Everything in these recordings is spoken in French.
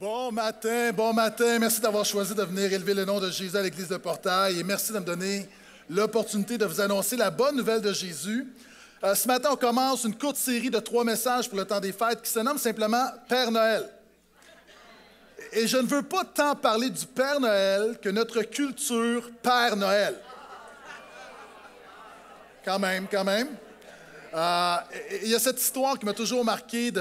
Bon matin, bon matin. Merci d'avoir choisi de venir élever le nom de Jésus à l'Église de Portail et merci de me donner l'opportunité de vous annoncer la bonne nouvelle de Jésus. Euh, ce matin, on commence une courte série de trois messages pour le temps des fêtes qui se nomme simplement Père Noël. Et je ne veux pas tant parler du Père Noël que notre culture Père Noël. Quand même, quand même. Euh, il y a cette histoire qui m'a toujours marqué de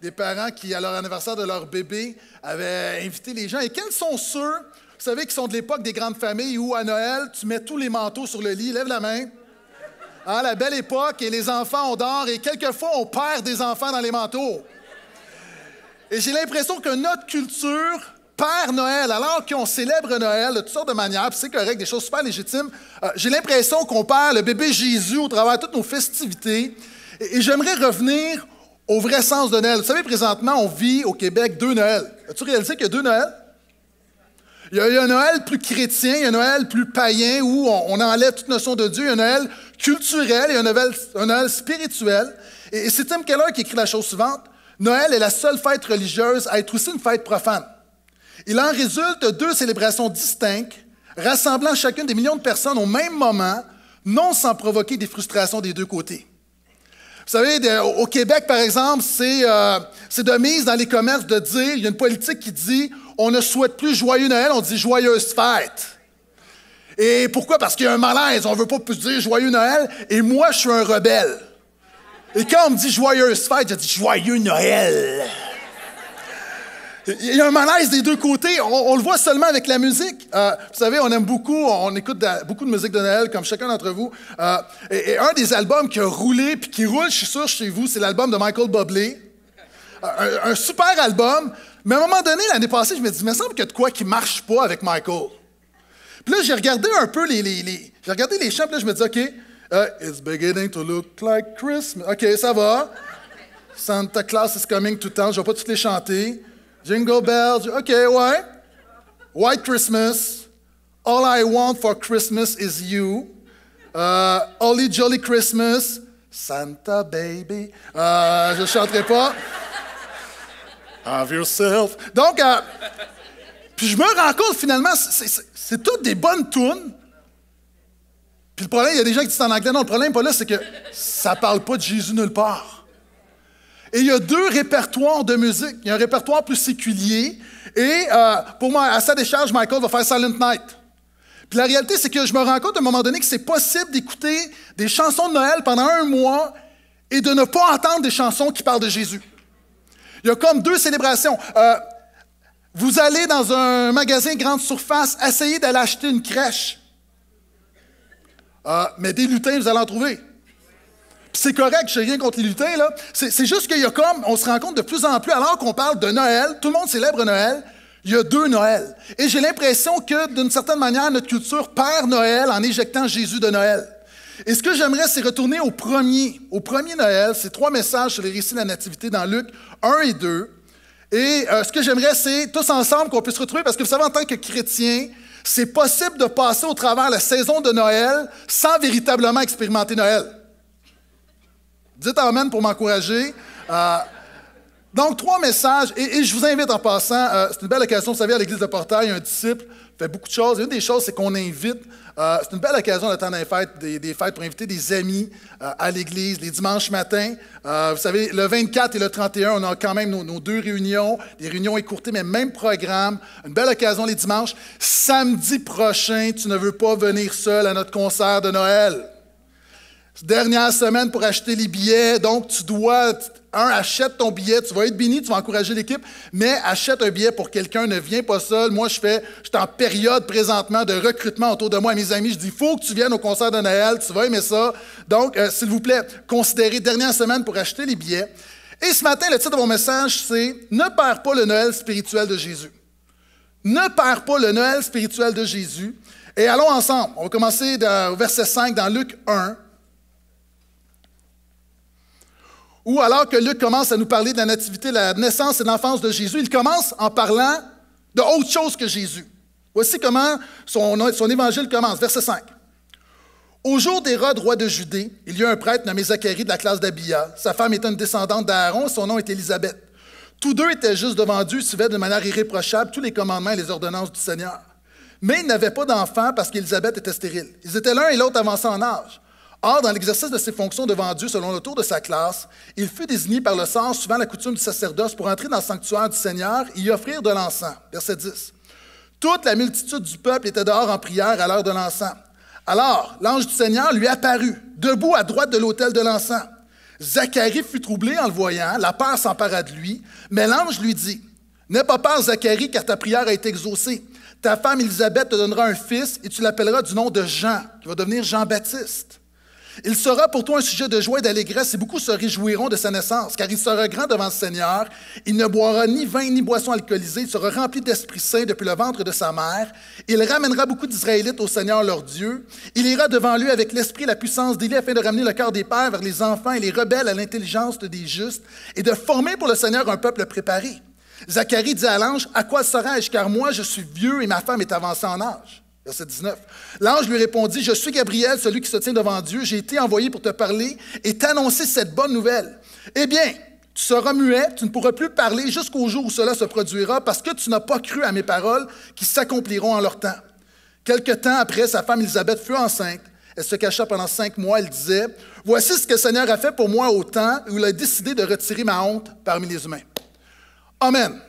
des parents qui, à leur anniversaire de leur bébé, avaient invité les gens. Et quels sont ceux, vous savez, qui sont de l'époque des grandes familles où, à Noël, tu mets tous les manteaux sur le lit, lève la main. Ah, la belle époque, et les enfants, on dort, et quelquefois, on perd des enfants dans les manteaux. Et j'ai l'impression que notre culture perd Noël, alors qu'on célèbre Noël de toutes sortes de manières, c'est correct, des choses super légitimes. Euh, j'ai l'impression qu'on perd le bébé Jésus au travers de toutes nos festivités. et j'aimerais revenir au vrai sens de Noël. Vous savez, présentement, on vit au Québec deux Noëls. As-tu réalisé qu'il y a deux Noëls? Il y, a, un Noël plus chrétien, il y a un Noël plus païen où on, enlève toute notion de Dieu, il y a un Noël culturel, et un Noël, spirituel. Et, et c'est Tim Keller qui écrit la chose suivante. Noël est la seule fête religieuse à être aussi une fête profane. Il en résulte deux célébrations distinctes, rassemblant chacune des millions de personnes au même moment, non sans provoquer des frustrations des deux côtés. Vous savez, au Québec, par exemple, euh, c'est de mise dans les commerces de dire, il y a une politique qui dit, on ne souhaite plus joyeux Noël, on dit joyeuse fête. Et pourquoi? Parce qu'il y a un malaise, on ne veut pas plus dire joyeux Noël, et moi, je suis un rebelle. Et quand on me dit joyeuse fête, je dis joyeux Noël. Il y a un malaise des deux côtés. On, le voit seulement avec la musique. Euh, vous savez, on aime beaucoup, on écoute beaucoup de musique de Noël, comme chacun d'entre vous. Euh, et, un des albums qui a roulé, puis qui roule, je suis sûr, chez vous, c'est l'album de Michael Bublé. Euh, un, super album. Mais à un moment donné, l'année passée, je me dis, il me semble qu'il y a de quoi qui marche pas avec Michael. Puis là, j'ai regardé un peu les, j'ai regardé les chants, puis là, je me dis, OK, it's beginning to look like Christmas. OK, ça va. Santa Claus is coming tout le temps. Je vais pas toutes les chanter. Jingle bells, OK, ouais. White Christmas. All I want for Christmas is you. Uh, Holy Jolly Christmas. Santa Baby. Je uh, je chanterai pas. Have yourself. Donc, euh, puis je me rends compte finalement, c'est toutes des bonnes tunes. Puis le problème, il y a des gens qui disent en anglais, non, le problème pas là, c'est que ça parle pas de Jésus nulle part. Et il y a deux répertoires de musique. Il y a un répertoire plus séculier. Et euh, pour moi, à sa décharge, Michael va faire Silent Night. Puis la réalité, c'est que je me rends compte à un moment donné que c'est possible d'écouter des chansons de Noël pendant un mois et de ne pas entendre des chansons qui parlent de Jésus. Il y a comme deux célébrations. Euh, vous allez dans un magasin grande surface, essayez d'aller acheter une crèche. Euh, mais des lutins, vous allez en trouver c'est correct, j'ai rien contre les là. C'est juste qu'il y a comme, on se rend compte de plus en plus, alors qu'on parle de Noël, tout le monde célèbre Noël, il y a deux Noëls. Et j'ai l'impression que, d'une certaine manière, notre culture perd Noël en éjectant Jésus de Noël. Et ce que j'aimerais, c'est retourner au premier, au premier Noël, ces trois messages sur les récits de la Nativité dans Luc 1 et 2. Et euh, ce que j'aimerais, c'est tous ensemble qu'on puisse retrouver, parce que vous savez, en tant que chrétien, c'est possible de passer au travers la saison de Noël sans véritablement expérimenter Noël. Dites Amen pour m'encourager. Euh, donc, trois messages. Et, je vous invite en passant, euh, c'est une belle occasion, vous savez, à l'église de Portail, un disciple fait beaucoup de choses. Et une des choses, c'est qu'on invite. Euh, c'est une belle occasion d'attendre des, fêtes pour inviter des amis à l'église les dimanches matins. vous savez, le 24 et le 31, on a quand même nos, deux réunions, des réunions écourtées, mais même programme. Une belle occasion les dimanches. Samedi prochain, tu ne veux pas venir seul à notre concert de Noël. Dernière semaine pour acheter les billets, donc tu dois, un, achète ton billet, tu vas être béni, tu vas encourager l'équipe, mais achète un billet pour quelqu'un, ne viens pas seul. Moi, je fais, je suis en période présentement de recrutement autour de moi. mes amis, je dis, il faut que tu viennes au concert de Noël, tu vas aimer ça. Donc, euh, s'il vous plaît, considérez dernière semaine pour acheter les billets. Et ce matin, le titre de mon message, c'est Ne perds pas le Noël spirituel de Jésus. Ne perds pas le Noël spirituel de Jésus. Et allons ensemble. On va commencer au verset 5 dans Luc 1. Ou alors que Luc commence à nous parler de la nativité, la naissance et de l'enfance de Jésus, il commence en parlant de autre chose que Jésus. Voici comment son, évangile commence, verset 5. Au jour d'Hérode, roi de Judée, il y a un prêtre nommé Zacharie de la classe d'Abia. Sa femme était une descendante d'Aaron, son nom était Élisabeth. Tous deux étaient juste devant Dieu, suivaient de manière irréprochable tous les commandements et les ordonnances du Seigneur. Mais ils n'avaient pas d'enfants parce qu'Élisabeth était stérile. Ils étaient l'un et l'autre avancés en âge. Or, dans l'exercice de ses fonctions devant Dieu selon le tour de sa classe, il fut désigné par le sang, suivant la coutume du sacerdoce, pour entrer dans le sanctuaire du Seigneur et y offrir de l'encens. Verset 10. Toute la multitude du peuple était dehors en prière à l'heure de l'encens. Alors, l'ange du Seigneur lui apparut, debout à droite de l'autel de l'encens. Zacharie fut troublé en le voyant, la peur s'empara de lui, mais l'ange lui dit, N'aie pas peur, Zacharie, car ta prière a été exaucée. Ta femme Élisabeth te donnera un fils et tu l'appelleras du nom de Jean, qui va devenir Jean-Baptiste. Il sera pour toi un sujet de joie et d'allégresse, et beaucoup se réjouiront de sa naissance, car il sera grand devant le Seigneur. Il ne boira ni vin ni boisson alcoolisée, il sera rempli d'Esprit Saint depuis le ventre de sa mère. Il ramènera beaucoup d'Israélites au Seigneur leur Dieu. Il ira devant lui avec l'Esprit et la puissance d'Élie afin de ramener le cœur des pères vers les enfants et les rebelles à l'intelligence des justes, et de former pour le Seigneur un peuple préparé. Zacharie dit à l'ange, À quoi serai-je, car moi je suis vieux et ma femme est avancée en âge. 19. L'ange lui répondit, Je suis Gabriel, celui qui se tient devant Dieu. J'ai été envoyé pour te parler et t'annoncer cette bonne nouvelle. Eh bien, tu seras muet, tu ne pourras plus parler jusqu'au jour où cela se produira parce que tu n'as pas cru à mes paroles qui s'accompliront en leur temps. Quelque temps après, sa femme Élisabeth fut enceinte. Elle se cacha pendant cinq mois. Elle disait, Voici ce que le Seigneur a fait pour moi au temps où il a décidé de retirer ma honte parmi les humains. Amen.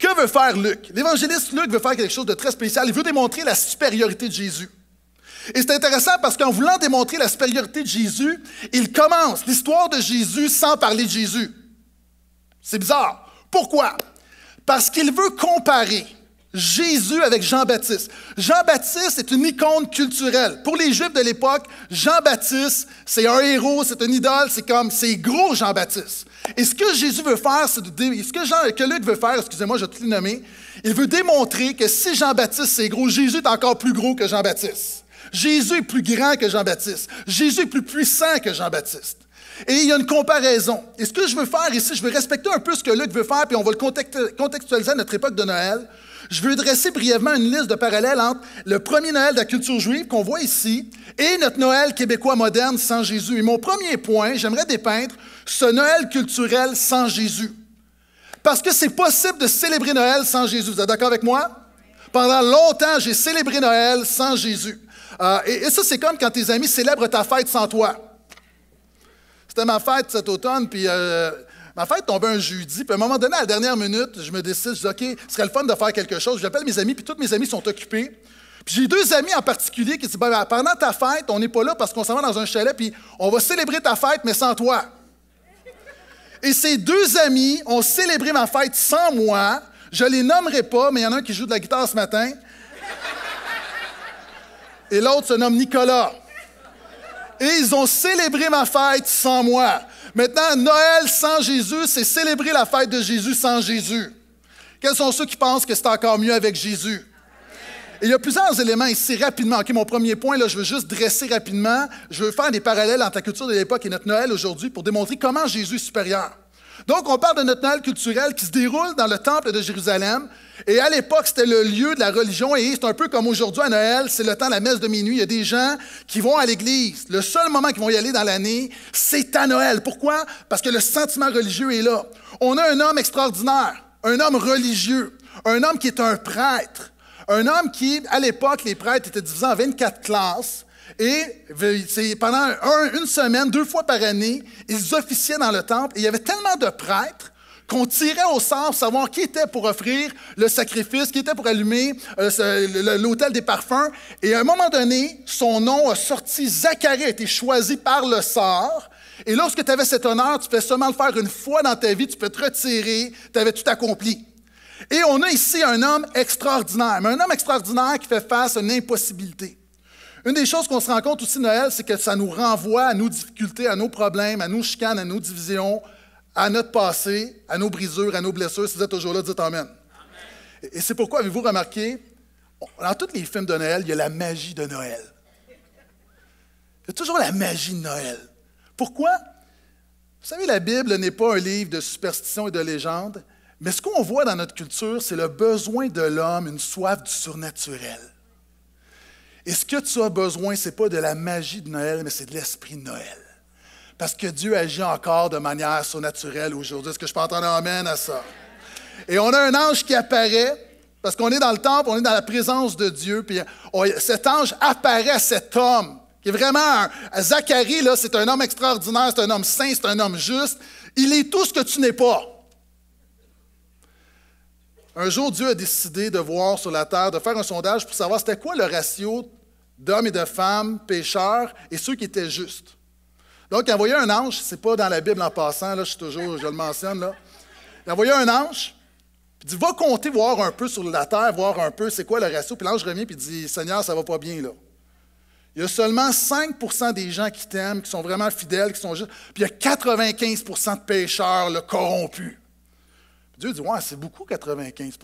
Que veut faire Luc? L'évangéliste Luc veut faire quelque chose de très spécial. Il veut démontrer la supériorité de Jésus. Et c'est intéressant parce qu'en voulant démontrer la supériorité de Jésus, il commence l'histoire de Jésus sans parler de Jésus. C'est bizarre. Pourquoi? Parce qu'il veut comparer Jésus avec Jean-Baptiste. Jean-Baptiste est une icône culturelle. Pour les Juifs de l'époque, Jean-Baptiste, c'est un héros, c'est une idole, c'est comme, c'est gros Jean-Baptiste. Et ce que Jésus veut faire, c'est ce que, que Luc veut faire, excusez-moi, je vais tout le nommer, il veut démontrer que si Jean-Baptiste c'est gros, Jésus est encore plus gros que Jean-Baptiste. Jésus est plus grand que Jean-Baptiste. Jésus est plus puissant que Jean-Baptiste. Et il y a une comparaison. Et ce que je veux faire ici, je veux respecter un peu ce que Luc veut faire, puis on va le contextualiser à notre époque de Noël je veux dresser brièvement une liste de parallèles entre le premier Noël de la culture juive qu'on voit ici et notre Noël québécois moderne sans Jésus. Et mon premier point, j'aimerais dépeindre ce Noël culturel sans Jésus. Parce que c'est possible de célébrer Noël sans Jésus. Vous êtes d'accord avec moi? Pendant longtemps, j'ai célébré Noël sans Jésus. Euh, et, ça, c'est comme quand tes amis célèbrent ta fête sans toi. C'était ma fête cet automne, puis euh, Ma fête tombait un jeudi, puis à un moment donné, à la dernière minute, je me décide, je dis, OK, ce serait le fun de faire quelque chose. J'appelle mes amis, puis tous mes amis sont occupés. Puis j'ai deux amis en particulier qui disent, ben, ben, pendant ta fête, on n'est pas là parce qu'on s'en va dans un chalet, puis on va célébrer ta fête, mais sans toi. Et ces deux amis ont célébré ma fête sans moi. Je les nommerai pas, mais il y en a un qui joue de la guitare ce matin. Et l'autre se nomme Nicolas. Et ils ont célébré ma fête sans moi. Maintenant, Noël sans Jésus, c'est célébrer la fête de Jésus sans Jésus. Quels sont ceux qui pensent que c'est encore mieux avec Jésus? Et il y a plusieurs éléments ici rapidement. mon premier point, là, je veux juste dresser rapidement. Je veux faire des parallèles entre la culture de l'époque et notre Noël aujourd'hui pour démontrer comment Jésus est supérieur. Donc, on parle de notre Noël culturel qui se déroule dans le temple de Jérusalem. Et à l'époque, c'était le lieu de la religion. Et c'est un peu comme aujourd'hui à Noël, c'est le temps de la messe de minuit. Il y a des gens qui vont à l'église. Le seul moment qu'ils vont y aller dans l'année, c'est à Noël. Pourquoi? Parce que le sentiment religieux est là. On a un homme extraordinaire, un homme religieux, un homme qui est un prêtre, un homme qui, à l'époque, les prêtres étaient divisés en 24 classes. Et pendant une semaine, deux fois par année, ils officiaient dans le temple. Et il y avait tellement de prêtres qu'on tirait au sort pour savoir qui était pour offrir le sacrifice, qui était pour allumer euh, l'autel des parfums. Et à un moment donné, son nom a sorti. Zacharie a été choisi par le sort. Et lorsque tu avais cet honneur, tu fais seulement le faire une fois dans ta vie, tu peux te retirer, tu avais tout accompli. Et on a ici un homme extraordinaire, mais un homme extraordinaire qui fait face à une impossibilité. Une des choses qu'on se rend compte aussi, Noël, c'est que ça nous renvoie à nos difficultés, à nos problèmes, à nos chicanes, à nos divisions, à notre passé, à nos brisures, à nos blessures. Si vous êtes toujours là, dites Amen. amen. Et c'est pourquoi, avez-vous remarqué, dans tous les films de Noël, il y a la magie de Noël. Il y a toujours la magie de Noël. Pourquoi? Vous savez, la Bible n'est pas un livre de superstition et de légende, mais ce qu'on voit dans notre culture, c'est le besoin de l'homme, une soif du surnaturel. Et ce que tu as besoin, ce n'est pas de la magie de Noël, mais c'est de l'esprit de Noël. Parce que Dieu agit encore de manière surnaturelle aujourd'hui. Est-ce que je peux entendre un amen à ça? Et on a un ange qui apparaît, parce qu'on est dans le temple, on est dans la présence de Dieu, puis cet ange apparaît à cet homme, qui est vraiment un, Zacharie, là, c'est un homme extraordinaire, c'est un homme saint, c'est un homme juste. Il est tout ce que tu n'es pas un jour, Dieu a décidé de voir sur la terre, de faire un sondage pour savoir c'était quoi le ratio d'hommes et de femmes pécheurs et ceux qui étaient justes. Donc, il envoyait un ange, c'est pas dans la Bible en passant, là, je, suis toujours, je le mentionne, là. il envoyait un ange, puis dit Va compter, voir un peu sur la terre, voir un peu c'est quoi le ratio. Puis l'ange revient, puis dit Seigneur, ça va pas bien, là. Il y a seulement 5 des gens qui t'aiment, qui sont vraiment fidèles, qui sont justes. Puis il y a 95 de pécheurs le corrompus. Dieu dit, ouais, c'est beaucoup 95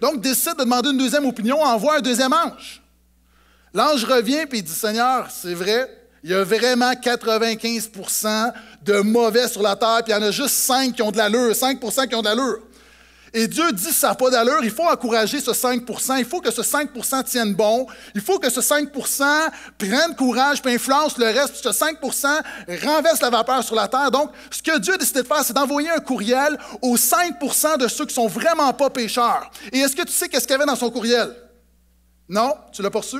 Donc, décide de demander une deuxième opinion, envoie un deuxième ange. L'ange revient et dit, Seigneur, c'est vrai, il y a vraiment 95 de mauvais sur la terre, puis il y en a juste 5 qui ont de l'allure, 5 qui ont de l'allure. Et Dieu dit, ça n'a pas d'allure, il faut encourager ce 5 il faut que ce 5 tienne bon, il faut que ce 5 prenne courage, puis influence le reste, ce 5 renverse la vapeur sur la terre. Donc, ce que Dieu a décidé de faire, c'est d'envoyer un courriel aux 5 de ceux qui sont vraiment pas pécheurs. Et est-ce que tu sais qu'est-ce qu'il y avait dans son courriel? Non? Tu l'as pas reçu?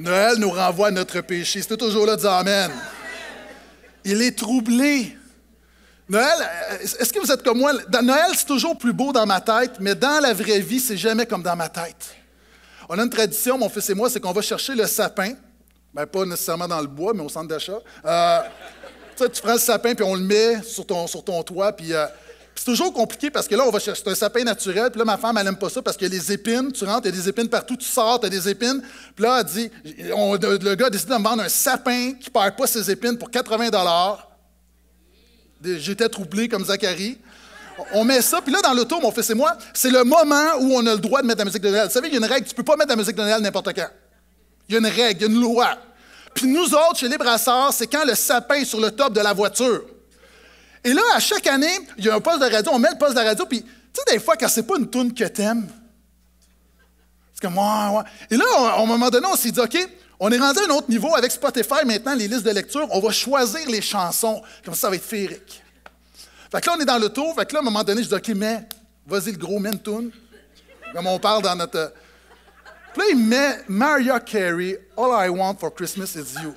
Noël nous renvoie à notre péché. C'est toujours là, dire « Amen. Il est troublé. Noël, euh, est-ce que vous êtes comme moi? Noël, c'est toujours plus beau dans ma tête, mais dans la vraie vie, c'est jamais comme dans ma tête. On a une tradition, mon fils et moi, c'est qu'on va chercher le sapin. Ben, pas nécessairement dans le bois, mais au centre d'achat. Euh, tu prends le sapin, puis on le met sur ton, sur ton toit, puis euh, c'est toujours compliqué parce que là, on va chercher un sapin naturel, puis là, ma femme, elle n'aime pas ça parce qu'il y a des épines. Tu rentres, il y a des épines partout, tu sors, tu as des épines. Puis là, elle dit, le gars a décidé de me vendre un sapin qui ne perd pas ses épines pour 80 J'étais troublé comme Zacharie. On met ça, puis là, dans l'auto, mon fils et moi, c'est le moment où on a le droit de mettre la musique de Noël. Vous savez, il y a une règle, tu ne peux pas mettre la musique de Noël n'importe quand. Il y a une règle, il y a une loi. Puis nous autres, chez les brasseurs, c'est quand le sapin est sur le top de la voiture. Et là, à chaque année, il y a un poste de radio, on met le poste de radio, puis tu sais, des fois, quand c'est pas une toune que t'aimes, c'est comme, ouais, ouais. Et là, on, à un moment donné, on s'est dit, OK, on est rendu à un autre niveau avec Spotify, maintenant, les listes de lecture, on va choisir les chansons, comme ça, ça va être féerique. Fait que là, on est dans le tour, fait que là, à un moment donné, je dis, OK, mais, vas-y, le gros, mets une toune, comme on parle dans notre. Puis là, il met Mariah Carey, All I Want for Christmas is You.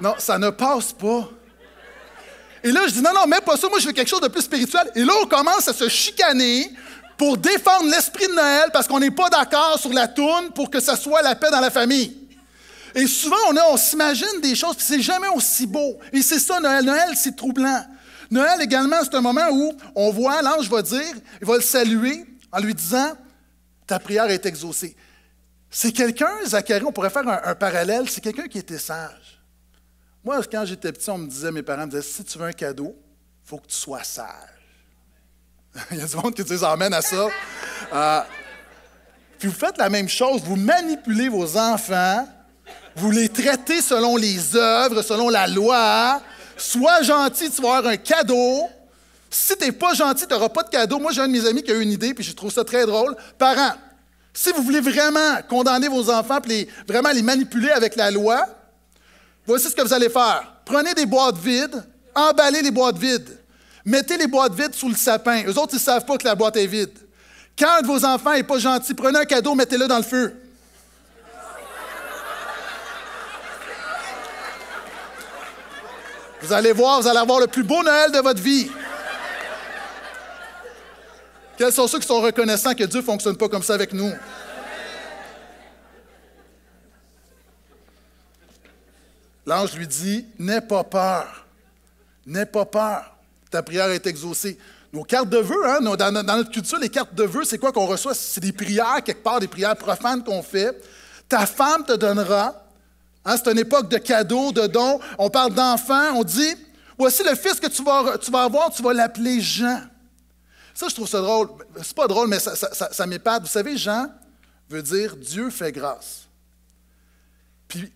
Non, ça ne passe pas. Et là, je dis, non, non, mais pas ça, moi je veux quelque chose de plus spirituel. Et là, on commence à se chicaner pour défendre l'esprit de Noël parce qu'on n'est pas d'accord sur la tourne pour que ça soit la paix dans la famille. Et souvent, on, on s'imagine des choses, puis c'est jamais aussi beau. Et c'est ça, Noël. Noël, c'est troublant. Noël également, c'est un moment où on voit l'ange va dire, il va le saluer en lui disant Ta prière est exaucée. C'est quelqu'un, Zacharie, on pourrait faire un, parallèle, c'est quelqu'un qui était sage. Moi, quand j'étais petit, on me disait, mes parents me disaient, si tu veux un cadeau, il faut que tu sois sage. il y a du monde qui dit, emmène à ça. Euh, puis vous faites la même chose, vous manipulez vos enfants, vous les traitez selon les œuvres, selon la loi. Sois gentil, tu vas avoir un cadeau. Si tu n'es pas gentil, tu n'auras pas de cadeau. Moi, j'ai un de mes amis qui a eu une idée, puis je trouve ça très drôle. Parents, si vous voulez vraiment condamner vos enfants, puis vraiment les manipuler avec la loi, Voici ce que vous allez faire. Prenez des boîtes vides, emballez les boîtes vides. Mettez les boîtes vides sous le sapin. Eux autres, ils ne savent pas que la boîte est vide. Quand un de vos enfants n'est pas gentil, prenez un cadeau, mettez-le dans le feu. Vous allez voir, vous allez avoir le plus beau Noël de votre vie. Quels sont ceux qui sont reconnaissants que Dieu ne fonctionne pas comme ça avec nous? L'ange lui dit, n'aie pas peur, n'aie pas peur, ta prière est exaucée. Nos cartes de vœux, hein, dans, notre culture, les cartes de vœux, c'est quoi qu'on reçoit? C'est des prières, quelque part, des prières profanes qu'on fait. Ta femme te donnera. Hein, c'est une époque de cadeaux, de dons. On parle d'enfants. On dit, voici le fils que tu vas, tu vas avoir, tu vas l'appeler Jean. Ça, je trouve ça drôle. C'est pas drôle, mais ça, ça, ça m'épate. Vous savez, Jean veut dire Dieu fait grâce. Puis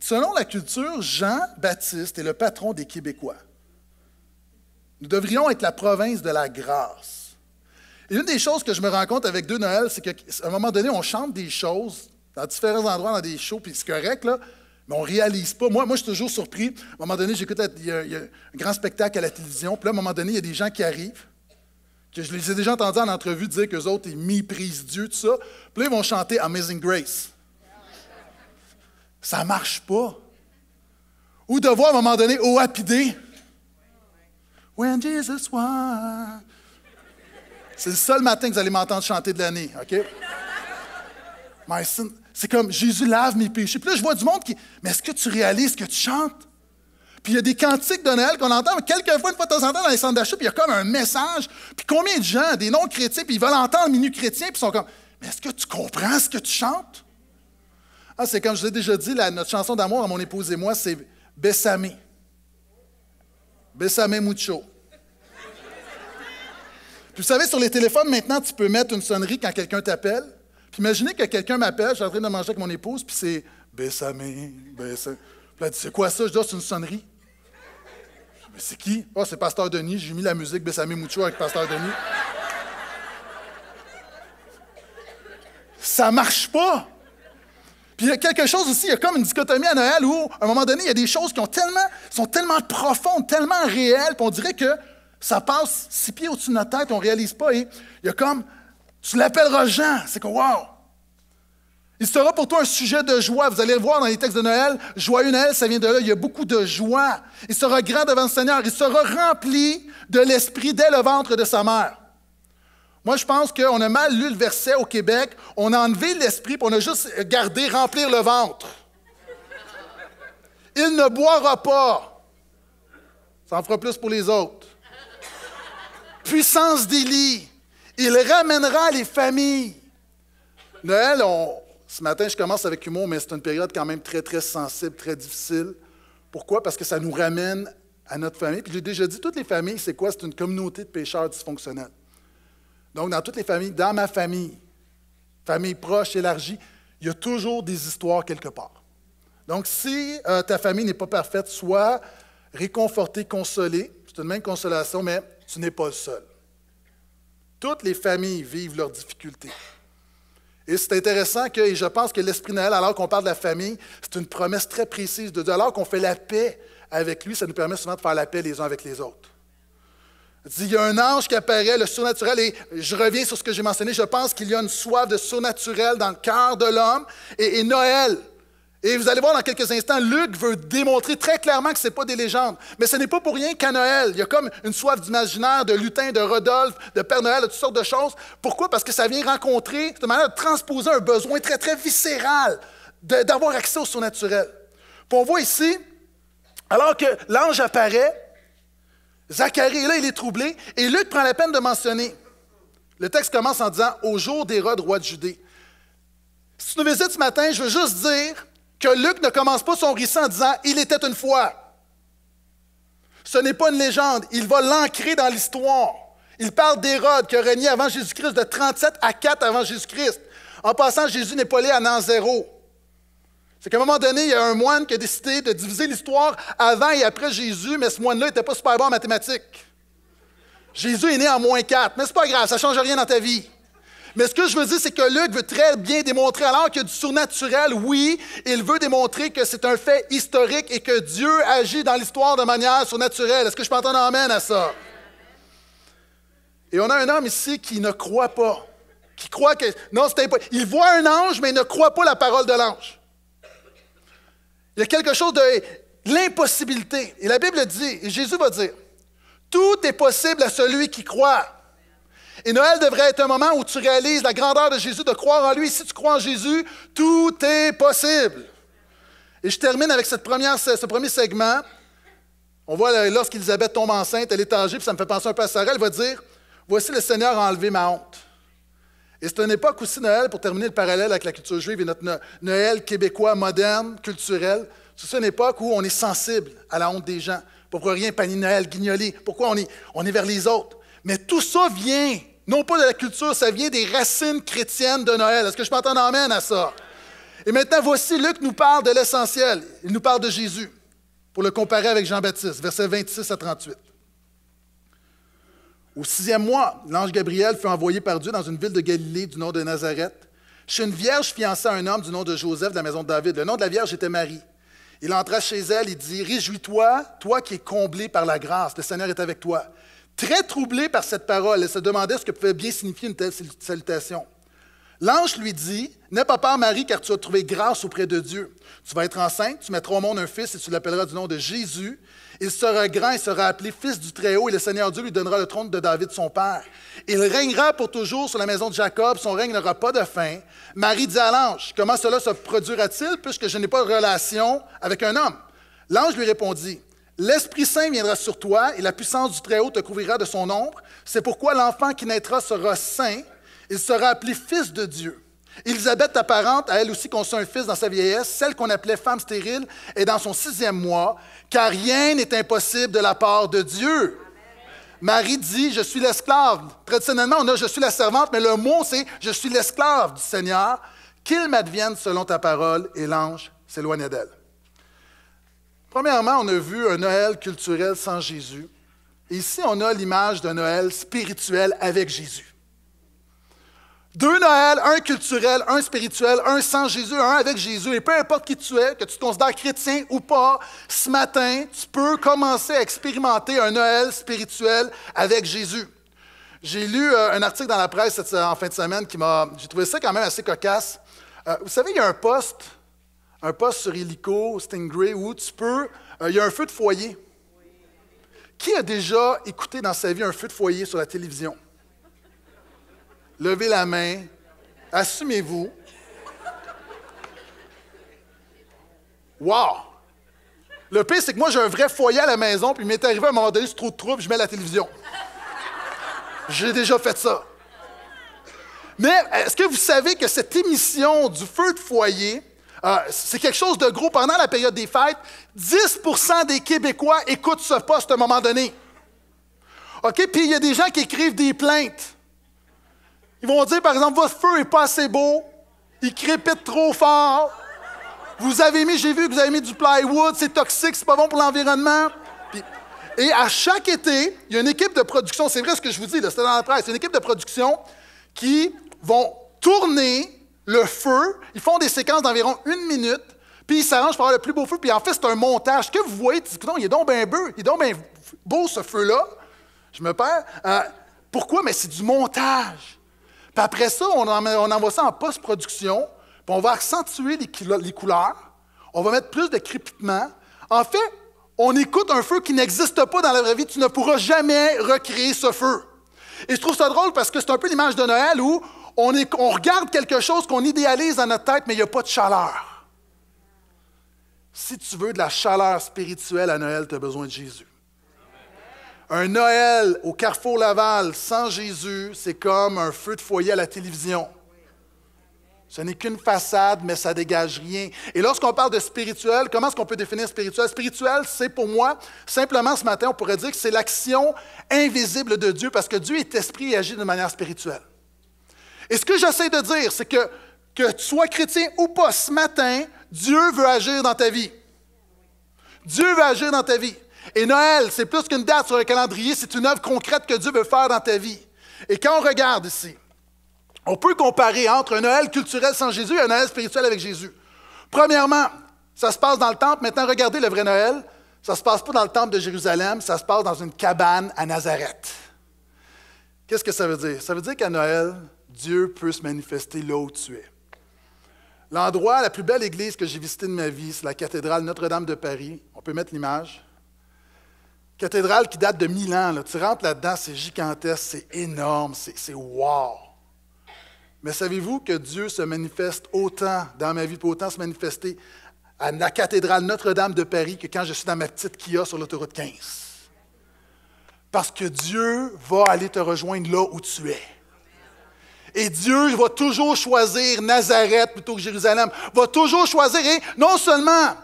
Selon la culture, Jean-Baptiste est le patron des Québécois. Nous devrions être la province de la grâce. Et une des choses que je me rends compte avec deux Noël, c'est qu'à un moment donné, on chante des choses dans différents endroits, dans des shows, puis c'est correct, là, mais on ne réalise pas. Moi, moi, je suis toujours surpris. À un moment donné, j'écoute, il un grand spectacle à la télévision, puis là, à un moment donné, il y a des gens qui arrivent, je les ai déjà entendus en entrevue dire qu'eux autres, ils méprisent Dieu, tout ça. Puis là, ils vont chanter Amazing Grace ça ne marche pas. Ou de voir à un moment donné oh, apidé. When Jesus was. C'est le seul matin que vous allez m'entendre chanter de l'année, OK? C'est comme Jésus lave mes péchés. Puis là, je vois du monde qui. Mais est-ce que tu réalises que tu chantes? Puis il y a des cantiques de Noël qu'on entend quelquefois, une fois de temps en temps, dans les centres d'achat, puis il y a comme un message. Puis combien de gens, des non-chrétiens, puis ils veulent entendre menu chrétien, puis ils sont comme Mais est-ce que tu comprends ce que tu chantes? Ah, c'est comme je l'ai déjà dit, notre chanson d'amour à mon épouse et moi, c'est Bessamé. Bessamé mucho. Puis vous savez, sur les téléphones, maintenant, tu peux mettre une sonnerie quand quelqu'un t'appelle. Puis imaginez que quelqu'un m'appelle, je suis en train de manger avec mon épouse, puis c'est Bessamé, Bessamé. Puis elle dit C'est quoi ça Je dis oh, C'est une sonnerie. Mais c'est qui oh, c'est Pasteur Denis. J'ai mis la musique Bessamé mucho avec Pasteur Denis. Ça marche pas! Puis il y a quelque chose aussi, il y a comme une dichotomie à Noël où, à un moment donné, il y a des choses qui sont tellement profondes, tellement réelles, qu'on on dirait que ça passe six pieds au-dessus de notre tête, on ne réalise pas. Et il y a comme, tu l'appelleras Jean, c'est quoi wow! Il sera pour toi un sujet de joie. Vous allez le voir dans les textes de Noël, joyeux Noël, ça vient de là, il y a beaucoup de joie. Il sera grand devant le Seigneur, il sera rempli de l'esprit dès le ventre de sa mère. Moi, je pense qu'on a mal lu le verset au Québec, on a enlevé l'esprit, pour on a juste gardé remplir le ventre. Il ne boira pas. Ça en fera plus pour les autres. Puissance d'Élie. Il ramènera les familles. Noël, ce matin, je commence avec humour, mais c'est une période quand même très, très sensible, très difficile. Pourquoi? Parce que ça nous ramène à notre famille. Puis j'ai déjà dit, toutes les familles, c'est quoi? C'est une communauté de pêcheurs dysfonctionnels. Donc, dans toutes les familles, dans ma famille, famille proche, élargie, il y a toujours des histoires quelque part. Donc, si euh, ta famille n'est pas parfaite, sois réconforté, consolé. C'est une même consolation, mais tu n'es pas le seul. Toutes les familles vivent leurs difficultés. Et c'est intéressant que, et je pense que l'Esprit Noël, alors qu'on parle de la famille, c'est une promesse très précise de Dieu. Alors qu'on fait la paix avec lui, ça nous permet souvent de faire la paix les uns avec les autres. Il y a un ange qui apparaît, le surnaturel, et je reviens sur ce que j'ai mentionné, je pense qu'il y a une soif de surnaturel dans le cœur de l'homme, et, Noël. Et vous allez voir dans quelques instants, Luc veut démontrer très clairement que ce n'est pas des légendes. Mais ce n'est pas pour rien qu'à Noël, il y a comme une soif d'imaginaire, de lutin, de Rodolphe, de Père Noël, de toutes sortes de choses. Pourquoi? Parce que ça vient rencontrer, de manière de transposer un besoin très, très viscéral d'avoir accès au surnaturel. on voit ici, alors que l'ange apparaît, Zacharie, là, il est troublé, et Luc prend la peine de mentionner. Le texte commence en disant Au jour d'Hérode, roi de Judée. Si tu nous visites ce matin, je veux juste dire que Luc ne commence pas son récit en disant Il était une fois. Ce n'est pas une légende, il va l'ancrer dans l'histoire. Il parle d'Hérode qui a régné avant Jésus-Christ de 37 à 4 avant Jésus-Christ. En passant, Jésus n'est pas allé à zéro c'est qu'à un moment donné, il y a un moine qui a décidé de diviser l'histoire avant et après Jésus, mais ce moine-là n'était pas super bon en mathématiques. Jésus est né en moins 4, mais c'est pas grave, ça ne change rien dans ta vie. Mais ce que je veux dire, c'est que Luc veut très bien démontrer, alors qu'il y a du surnaturel, oui, il veut démontrer que c'est un fait historique et que Dieu agit dans l'histoire de manière surnaturelle. Est-ce que je peux entendre amène à ça? Et on a un homme ici qui ne croit pas, qui croit que... Non, c'était pas... Il voit un ange, mais il ne croit pas la parole de l'ange. Il y a quelque chose de l'impossibilité. Et la Bible dit, et Jésus va dire, tout est possible à celui qui croit. Et Noël devrait être un moment où tu réalises la grandeur de Jésus, de croire en lui. Si tu crois en Jésus, tout est possible. Et je termine avec cette première, ce premier segment. On voit euh, lorsqu'Elisabeth tombe enceinte, elle est âgée, puis ça me fait penser un peu à Sarah, elle va dire, Voici le Seigneur a enlevé ma honte. Et c'est une époque aussi, Noël, pour terminer le parallèle avec la culture juive et notre Noël québécois moderne, culturel, c'est une époque où on est sensible à la honte des gens. Pourquoi rien panier Noël, guignolé? Pourquoi on est, on est vers les autres? Mais tout ça vient, non pas de la culture, ça vient des racines chrétiennes de Noël. Est-ce que je m'entends amène à ça? Et maintenant, voici Luc nous parle de l'essentiel. Il nous parle de Jésus, pour le comparer avec Jean-Baptiste, versets 26 à 38. Au sixième mois, l'ange Gabriel fut envoyé par Dieu dans une ville de Galilée du nom de Nazareth, chez une vierge fiancée à un homme du nom de Joseph de la maison de David. Le nom de la vierge était Marie. Il entra chez elle et dit Réjouis-toi, toi qui es comblé par la grâce, le Seigneur est avec toi. Très troublé par cette parole, elle se demandait ce que pouvait bien signifier une telle salutation. L'ange lui dit, N'aie pas peur, Marie, car tu as trouvé grâce auprès de Dieu. Tu vas être enceinte, tu mettras au monde un fils et tu l'appelleras du nom de Jésus. Il sera grand, et sera appelé fils du Très-Haut et le Seigneur Dieu lui donnera le trône de David, son père. Il règnera pour toujours sur la maison de Jacob, son règne n'aura pas de fin. Marie dit à l'ange, comment cela se produira-t-il puisque je n'ai pas de relation avec un homme? L'ange lui répondit, L'Esprit Saint viendra sur toi et la puissance du Très-Haut te couvrira de son ombre. C'est pourquoi l'enfant qui naîtra sera saint il sera appelé fils de Dieu. Élisabeth apparente à elle aussi conçu un fils dans sa vieillesse, celle qu'on appelait femme stérile, est dans son sixième mois, car rien n'est impossible de la part de Dieu. Marie dit, je suis l'esclave. Traditionnellement, on a je suis la servante, mais le mot, c'est je suis l'esclave du Seigneur. Qu'il m'advienne selon ta parole, et l'ange s'éloigne d'elle. Premièrement, on a vu un Noël culturel sans Jésus. Ici, on a l'image d'un Noël spirituel avec Jésus. Deux Noëls, un culturel, un spirituel, un sans Jésus, un avec Jésus. Et peu importe qui tu es, que tu te considères chrétien ou pas, ce matin, tu peux commencer à expérimenter un Noël spirituel avec Jésus. J'ai lu euh, un article dans la presse euh, en fin de semaine qui m'a. J'ai trouvé ça quand même assez cocasse. Euh, vous savez, il y a un poste, un poste sur Helico, Stingray, où tu peux. il y a un feu de foyer. Qui a déjà écouté dans sa vie un feu de foyer sur la télévision? Levez la main. Assumez-vous. Wow! Le pire, c'est que moi, j'ai un vrai foyer à la maison, puis il m'est arrivé à un moment donné, c'est trop de je mets la télévision. J'ai déjà fait ça. Mais est-ce que vous savez que cette émission du feu de foyer, euh, c'est quelque chose de gros. Pendant la période des fêtes, 10 des Québécois écoutent ce poste à un moment donné. OK? Puis il y a des gens qui écrivent des plaintes. Ils vont dire, par exemple, votre feu n'est pas assez beau, il crépite trop fort. Vous avez mis, j'ai vu que vous avez mis du plywood, c'est toxique, c'est pas bon pour l'environnement. Et à chaque été, il y a une équipe de production, c'est vrai ce que je vous dis, c'était dans la presse, une équipe de production qui vont tourner le feu. Ils font des séquences d'environ une minute, puis ils s'arrangent pour avoir le plus beau feu. Puis en fait, c'est un montage. Que vous voyez, non, il est donc bien beau, il est donc bien beau ce feu-là. Je me perds. Euh, pourquoi? Mais c'est du montage après ça, on, envoie ça en post-production, puis on va accentuer les, couleurs, on va mettre plus de crépitement. En fait, on écoute un feu qui n'existe pas dans la vraie vie. Tu ne pourras jamais recréer ce feu. Et je trouve ça drôle parce que c'est un peu l'image de Noël où on, on regarde quelque chose qu'on idéalise dans notre tête, mais il n'y a pas de chaleur. Si tu veux de la chaleur spirituelle à Noël, tu as besoin de Jésus. Un Noël au Carrefour Laval sans Jésus, c'est comme un feu de foyer à la télévision. Ce n'est qu'une façade, mais ça dégage rien. Et lorsqu'on parle de spirituel, comment est-ce qu'on peut définir spirituel? Spirituel, c'est pour moi, simplement ce matin, on pourrait dire que c'est l'action invisible de Dieu, parce que Dieu est esprit et agit de manière spirituelle. Et ce que j'essaie de dire, c'est que, que tu sois chrétien ou pas, ce matin, Dieu veut agir dans ta vie. Dieu veut agir dans ta vie. Et Noël, c'est plus qu'une date sur le calendrier, c'est une œuvre concrète que Dieu veut faire dans ta vie. Et quand on regarde ici, on peut comparer entre un Noël culturel sans Jésus et un Noël spirituel avec Jésus. Premièrement, ça se passe dans le temple. Maintenant, regardez le vrai Noël. Ça ne se passe pas dans le temple de Jérusalem, ça se passe dans une cabane à Nazareth. Qu'est-ce que ça veut dire? Ça veut dire qu'à Noël, Dieu peut se manifester là où tu es. L'endroit, la plus belle église que j'ai visitée de ma vie, c'est la cathédrale Notre-Dame de Paris. On peut mettre l'image cathédrale qui date de 1000 ans. Tu rentres là-dedans, c'est gigantesque, c'est énorme, c'est wow. Mais savez-vous que Dieu se manifeste autant dans ma vie, pour autant se manifester à la cathédrale Notre-Dame de Paris que quand je suis dans ma petite Kia sur l'autoroute 15? Parce que Dieu va aller te rejoindre là où tu es. Et Dieu va toujours choisir Nazareth plutôt que Jérusalem, va toujours choisir, et non seulement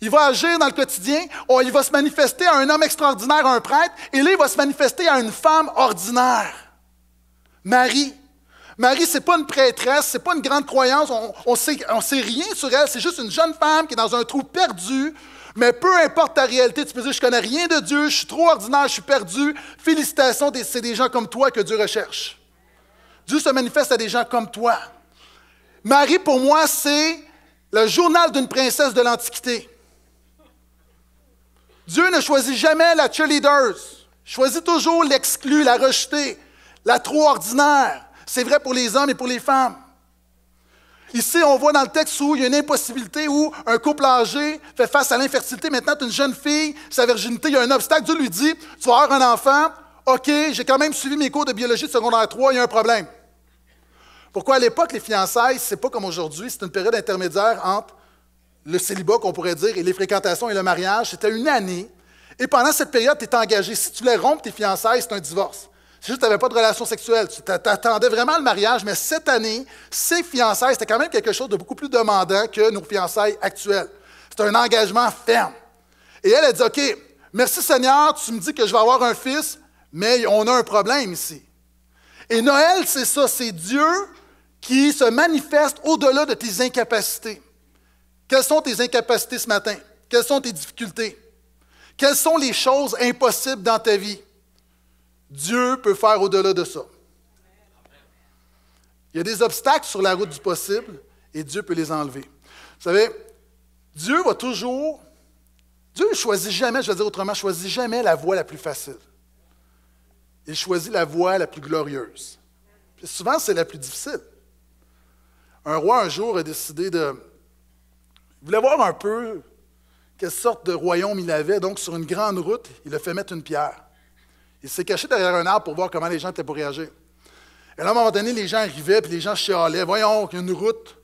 il va agir dans le quotidien, oh, il va se manifester à un homme extraordinaire, à un prêtre, et là, il va se manifester à une femme ordinaire. Marie. Marie, c'est pas une prêtresse, c'est pas une grande croyance, on, ne sait, rien sur elle, c'est juste une jeune femme qui est dans un trou perdu, mais peu importe ta réalité, tu peux dire, je connais rien de Dieu, je suis trop ordinaire, je suis perdu. Félicitations, c'est des gens comme toi que Dieu recherche. Dieu se manifeste à des gens comme toi. Marie, pour moi, c'est le journal d'une princesse de l'Antiquité. Dieu ne choisit jamais la cheerleaders. Il choisit toujours l'exclu, la rejetée, la trop ordinaire. C'est vrai pour les hommes et pour les femmes. Ici, on voit dans le texte où il y a une impossibilité où un couple âgé fait face à l'infertilité. Maintenant, tu une jeune fille, sa virginité, il y a un obstacle. Dieu lui dit Tu vas avoir un enfant. OK, j'ai quand même suivi mes cours de biologie de secondaire 3, il y a un problème. Pourquoi à l'époque, les fiançailles, c'est pas comme aujourd'hui, c'est une période intermédiaire entre le célibat, qu'on pourrait dire, et les fréquentations et le mariage, c'était une année. Et pendant cette période, tu es engagé. Si tu les rompre tes fiançailles, c'est un divorce. C'est juste que tu n'avais pas de relation sexuelle. Tu t'attendais vraiment le mariage, mais cette année, ces fiançailles, c'était quand même quelque chose de beaucoup plus demandant que nos fiançailles actuelles. C'est un engagement ferme. Et elle, elle dit OK, merci Seigneur, tu me dis que je vais avoir un fils, mais on a un problème ici. Et Noël, c'est ça, c'est Dieu qui se manifeste au-delà de tes incapacités. Quelles sont tes incapacités ce matin? Quelles sont tes difficultés? Quelles sont les choses impossibles dans ta vie? Dieu peut faire au-delà de ça. Il y a des obstacles sur la route du possible et Dieu peut les enlever. Vous savez, Dieu va toujours, Dieu ne choisit jamais, je vais dire autrement, choisit jamais la voie la plus facile. Il choisit la voie la plus glorieuse. souvent, c'est la plus difficile. Un roi, un jour, a décidé de, il voulait voir un peu quelle sorte de royaume il avait. Donc, sur une grande route, il a fait mettre une pierre. Il s'est caché derrière un arbre pour voir comment les gens étaient pour réagir. Et là, à un moment donné, les gens arrivaient, puis les gens chialaient. Voyons, il y a une route,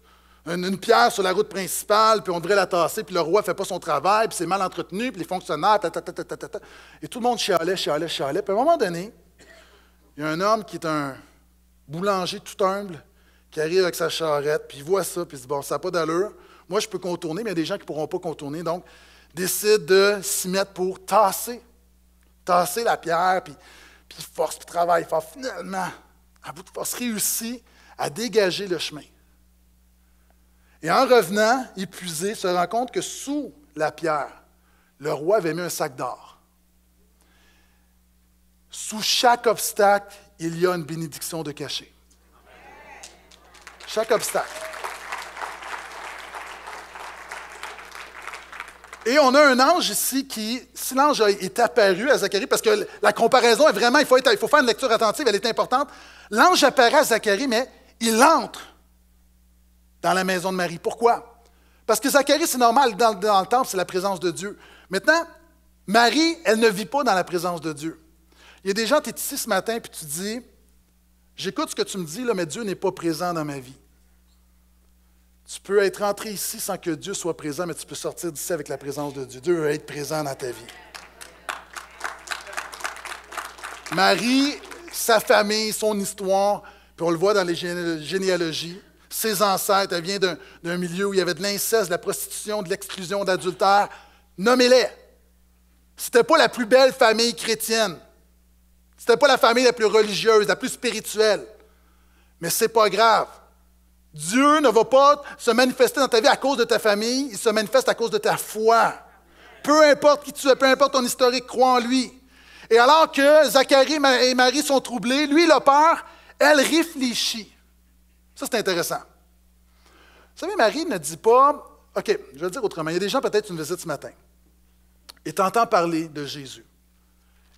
une, pierre sur la route principale, puis on devrait la tasser, puis le roi ne fait pas son travail, puis c'est mal entretenu, puis les fonctionnaires, ta, Et tout le monde chialait, chialait, chialait. Puis à un moment donné, il y a un homme qui est un boulanger tout humble, qui arrive avec sa charrette, puis il voit ça, puis il dit, bon, ça n'a pas d'allure. Moi, je peux contourner, mais il y a des gens qui ne pourront pas contourner. Donc, décide de s'y mettre pour tasser. Tasser la pierre, puis, force, puis travail. fort. finalement, à bout de force, réussit à dégager le chemin. Et en revenant, épuisé, se rend compte que sous la pierre, le roi avait mis un sac d'or. Sous chaque obstacle, il y a une bénédiction de cachet. Chaque obstacle. Et on a un ange ici qui, si l'ange est apparu à Zacharie, parce que la comparaison est vraiment, il faut, faire une lecture attentive, elle est importante. L'ange apparaît à Zacharie, mais il entre dans la maison de Marie. Pourquoi? Parce que Zacharie, c'est normal, dans, le temple, c'est la présence de Dieu. Maintenant, Marie, elle ne vit pas dans la présence de Dieu. Il y a des gens, tu es ici ce matin, puis tu dis, j'écoute ce que tu me dis, là, mais Dieu n'est pas présent dans ma vie. Tu peux être entré ici sans que Dieu soit présent, mais tu peux sortir d'ici avec la présence de Dieu. Dieu être présent dans ta vie. Marie, sa famille, son histoire, puis on le voit dans les généalogies, ses ancêtres, elle vient d'un milieu où il y avait de l'inceste, de la prostitution, de l'exclusion, de l'adultère. Nommez-les. C'était pas la plus belle famille chrétienne. C'était pas la famille la plus religieuse, la plus spirituelle. Mais c'est pas grave. Dieu ne va pas se manifester dans ta vie à cause de ta famille, il se manifeste à cause de ta foi. Peu importe qui tu es, peu importe ton historique, crois en lui. Et alors que Zacharie et Marie sont troublés, lui, le peur. elle réfléchit. Ça, c'est intéressant. Vous savez, Marie ne dit pas, OK, je vais le dire autrement, il y a des gens peut-être qui nous visitent ce matin, et entends parler de Jésus,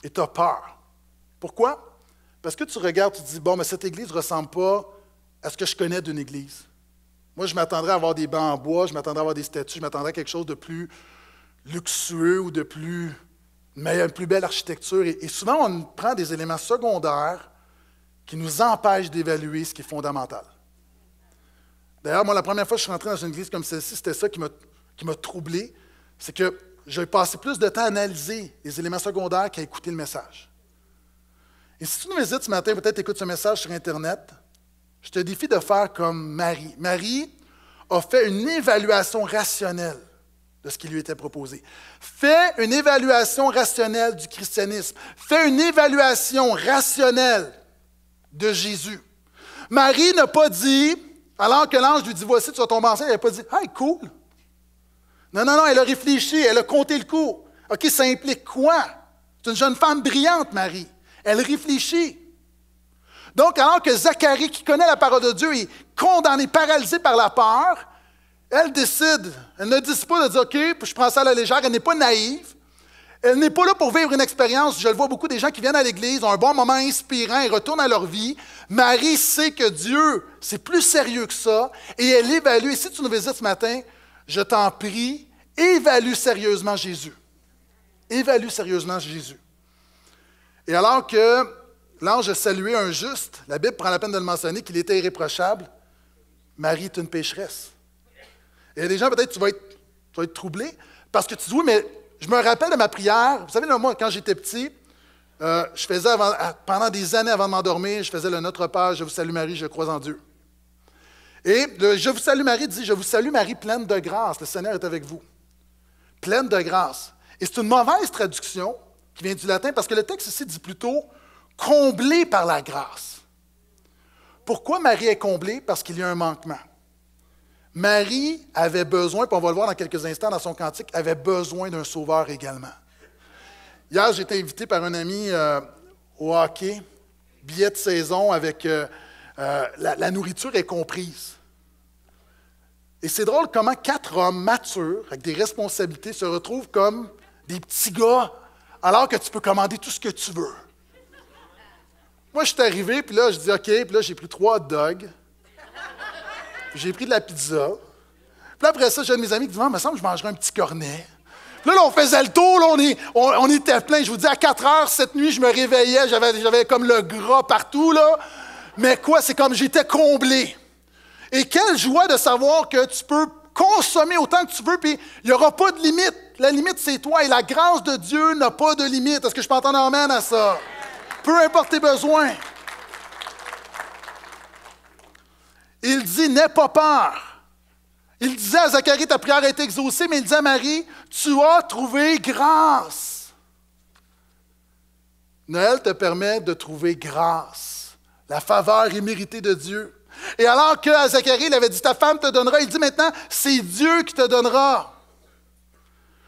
et tu as peur. Pourquoi? Parce que tu regardes, tu te dis, bon, mais cette église ne ressemble pas à ce que je connais d'une église. Moi, je m'attendrais à avoir des bancs en bois, je m'attendrais à avoir des statues, je m'attendrais à quelque chose de plus luxueux ou de plus. belle architecture. Et, souvent, on prend des éléments secondaires qui nous empêchent d'évaluer ce qui est fondamental. D'ailleurs, moi, la première fois que je suis rentré dans une église comme celle-ci, c'était ça qui m'a troublé. C'est que j'ai passé plus de temps à analyser les éléments secondaires qu'à écouter le message. Et si tu nous visites ce matin, peut-être écoutes ce message sur Internet, je te défie de faire comme Marie. Marie a fait une évaluation rationnelle de ce qui lui était proposé. Fais une évaluation rationnelle du christianisme. Fais une évaluation rationnelle de Jésus. Marie n'a pas dit, alors que l'ange lui dit, voici, tu vas tomber enceinte, elle n'a pas dit, hey, cool. Non, non, non, elle a réfléchi, elle a compté le coup. OK, ça implique quoi? C'est une jeune femme brillante, Marie. Elle réfléchit. Donc, alors que Zacharie, qui connaît la parole de Dieu, est condamné, paralysé par la peur, elle décide, elle ne décide pas de dire, OK, je prends ça à la légère, elle n'est pas naïve, elle n'est pas là pour vivre une expérience. Je le vois beaucoup des gens qui viennent à l'Église, ont un bon moment inspirant et retournent à leur vie. Marie sait que Dieu, c'est plus sérieux que ça, et elle évalue. Et si tu nous visites ce matin, je t'en prie, évalue sérieusement Jésus. Évalue sérieusement Jésus. Et alors que L'ange a salué un juste. La Bible prend la peine de le mentionner qu'il était irréprochable. Marie est une pécheresse. Et il des gens, peut-être, tu vas être, troublé parce que tu dis, oui, mais je me rappelle de ma prière. Vous savez, moi, quand j'étais petit, euh, je faisais pendant des années avant de m'endormir, je faisais le Notre Père, je vous salue Marie, je crois en Dieu. Et Je vous salue Marie dit, je vous salue Marie pleine de grâce, le Seigneur est avec vous. Pleine de grâce. Et c'est une mauvaise traduction qui vient du latin parce que le texte ici dit plutôt, comblé par la grâce. Pourquoi Marie est comblée? Parce qu'il y a un manquement. Marie avait besoin, et on va le voir dans quelques instants dans son cantique, avait besoin d'un sauveur également. Hier, j'ai été invité par un ami euh, au hockey, billet de saison avec euh, euh, la nourriture est comprise. Et c'est drôle comment quatre hommes matures, avec des responsabilités, se retrouvent comme des petits gars, alors que tu peux commander tout ce que tu veux. Moi, je suis arrivé, puis là, je dis OK, puis là, j'ai pris trois hot dogs. J'ai pris de la pizza. Puis après ça, j'ai mes amis qui dit ah, me semble que je mangerai un petit cornet. Puis là, on faisait le tour, on, était plein. Je vous dis, à 4 heures cette nuit, je me réveillais, j'avais comme le gras partout, là. Mais quoi, c'est comme j'étais comblé. Et quelle joie de savoir que tu peux consommer autant que tu veux, puis il n'y aura pas de limite. La limite, c'est toi, et la grâce de Dieu n'a pas de limite. Est-ce que je peux entendre amène à ça? peu importe tes besoins. Il dit, n'aie pas peur. Il disait à Zacharie, ta prière est exaucée, mais il disait à Marie, tu as trouvé grâce. Noël te permet de trouver grâce, la faveur imméritée de Dieu. Et alors que à Zacharie, il avait dit, ta femme te donnera, il dit maintenant, c'est Dieu qui te donnera.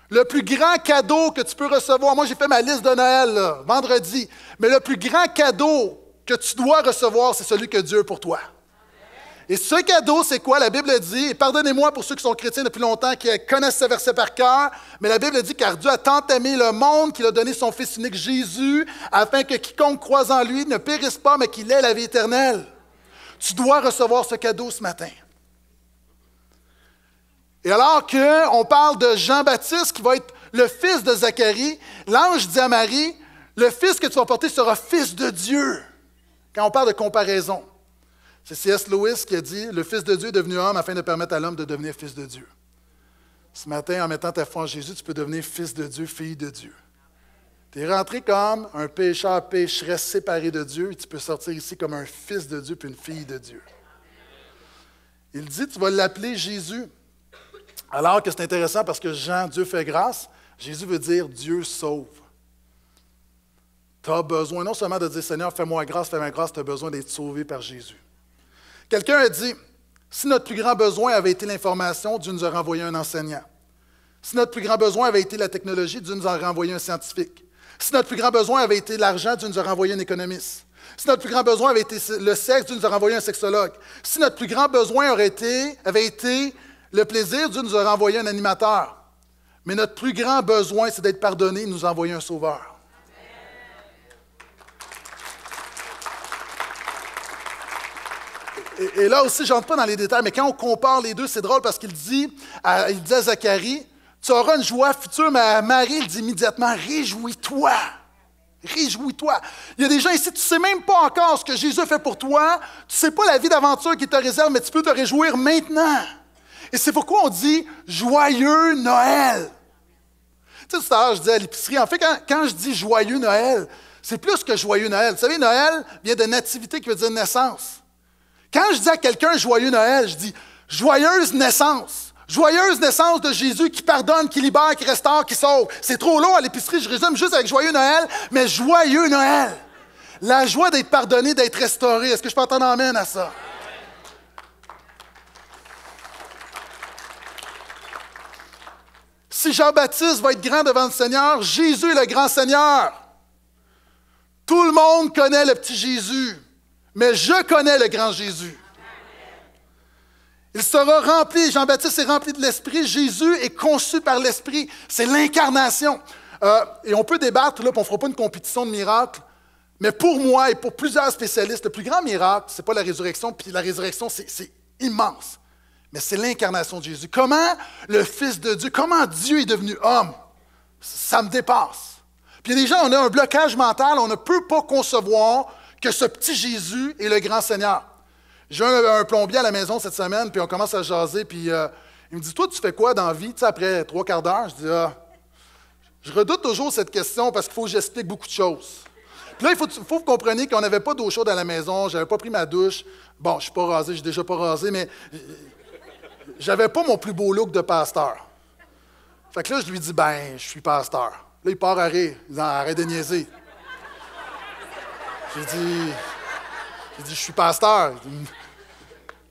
Le plus grand cadeau que tu peux recevoir, moi j'ai fait ma liste de Noël vendredi, mais le plus grand cadeau que tu dois recevoir, c'est celui que Dieu a pour toi. Et ce cadeau, c'est quoi? La Bible dit, et pardonnez-moi pour ceux qui sont chrétiens depuis longtemps, qui connaissent ce verset par cœur, mais la Bible dit, car Dieu a tant aimé le monde qu'il a donné son Fils unique Jésus, afin que quiconque croise en lui ne périsse pas, mais qu'il ait la vie éternelle. Tu dois recevoir ce cadeau ce matin. Et alors qu'on parle de Jean-Baptiste qui va être le fils de Zacharie, l'ange dit à Marie, le fils que tu vas porter sera fils de Dieu. Quand on parle de comparaison, c'est C.S. Lewis qui a dit, le fils de Dieu est devenu homme afin de permettre à l'homme de devenir fils de Dieu. Ce matin, en mettant ta foi en Jésus, tu peux devenir fils de Dieu, fille de Dieu. Tu es rentré comme un pécheur, pécheresse séparé de Dieu, et tu peux sortir ici comme un fils de Dieu, puis une fille de Dieu. Il dit, tu vas l'appeler Jésus. Alors que c'est intéressant parce que Jean, Dieu fait grâce, Jésus veut dire Dieu sauve. Tu as besoin non seulement de dire Seigneur, fais-moi grâce, fais-moi grâce, tu as besoin d'être sauvé par Jésus. Quelqu'un a dit Si notre plus grand besoin avait été l'information, Dieu nous aurait envoyé un enseignant. Si notre plus grand besoin avait été la technologie, Dieu nous aurait envoyé un scientifique. Si notre plus grand besoin avait été l'argent, Dieu nous aurait envoyé un économiste. Si notre plus grand besoin avait été le sexe, Dieu nous aurait envoyé un sexologue. Si notre plus grand besoin avait été le plaisir, Dieu nous a renvoyé un animateur. Mais notre plus grand besoin, c'est d'être pardonné et nous envoyer un sauveur. Et, là aussi, je n'entre pas dans les détails, mais quand on compare les deux, c'est drôle parce qu'il dit, à, dit à Zacharie, tu auras une joie future, mais à Marie, il dit immédiatement, réjouis-toi. Réjouis-toi. Il y a des gens ici, tu ne sais même pas encore ce que Jésus fait pour toi. Tu ne sais pas la vie d'aventure qui te réserve, mais tu peux te réjouir maintenant. Et c'est pourquoi on dit joyeux Noël. Tu sais, tout à je dis à l'épicerie, en fait, quand, je dis joyeux Noël, c'est plus que joyeux Noël. Vous savez, Noël vient de nativité qui veut dire naissance. Quand je dis à quelqu'un joyeux Noël, je dis joyeuse naissance. Joyeuse naissance de Jésus qui pardonne, qui libère, qui restaure, qui sauve. C'est trop long à l'épicerie, je résume juste avec joyeux Noël, mais joyeux Noël. La joie d'être pardonné, d'être restauré. Est-ce que je peux entendre amène à ça? Si Jean-Baptiste va être grand devant le Seigneur, Jésus est le grand Seigneur. Tout le monde connaît le petit Jésus, mais je connais le grand Jésus. Il sera rempli, Jean-Baptiste est rempli de l'Esprit, Jésus est conçu par l'Esprit, c'est l'incarnation. Euh, et on peut débattre, là, on ne fera pas une compétition de miracles, mais pour moi et pour plusieurs spécialistes, le plus grand miracle, ce n'est pas la résurrection, puis la résurrection, c'est immense c'est l'incarnation de Jésus. Comment le Fils de Dieu, comment Dieu est devenu homme? Ça me dépasse. Puis déjà, on a un blocage mental, on ne peut pas concevoir que ce petit Jésus est le grand Seigneur. J'ai un, plombier à la maison cette semaine, puis on commence à jaser, puis euh, il me dit Toi, tu fais quoi dans la vie tu sais, après trois quarts d'heure Je dis ah, Je redoute toujours cette question parce qu'il faut que beaucoup de choses. Puis là, il faut, faut que vous compreniez qu'on n'avait pas d'eau chaude à la maison, j'avais pas pris ma douche. Bon, je suis pas rasé, je suis déjà pas rasé, mais euh, j'avais pas mon plus beau look de pasteur. Fait que là, je lui dis, ben, je suis pasteur. Là, il part à rire. Il dit, ah, arrête de niaiser. J'ai dit, j'ai dit, je suis pasteur.